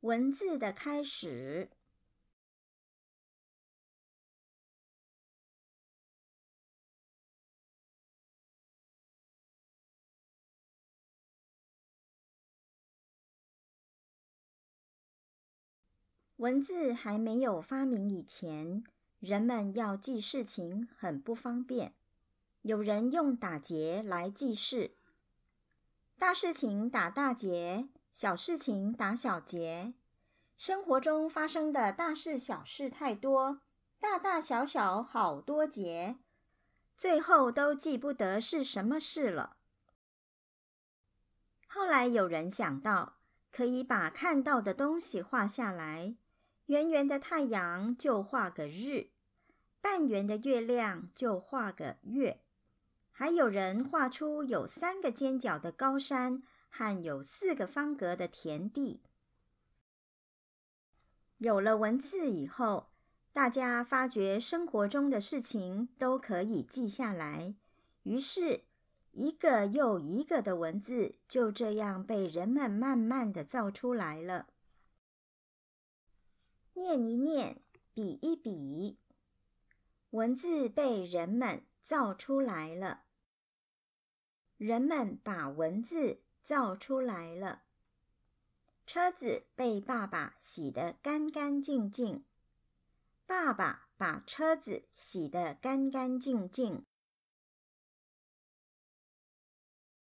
文字的开始。文字还没有发明以前，人们要记事情很不方便。有人用打结来记事，大事情打大结。小事情打小结，生活中发生的大事小事太多，大大小小好多结，最后都记不得是什么事了。后来有人想到，可以把看到的东西画下来，圆圆的太阳就画个日，半圆的月亮就画个月，还有人画出有三个尖角的高山。和有四个方格的田地。有了文字以后，大家发觉生活中的事情都可以记下来，于是一个又一个的文字就这样被人们慢慢的造出来了。念一念，比一比，文字被人们造出来了。人们把文字。造出来了，车子被爸爸洗得干干净净。爸爸把车子洗得干干净净。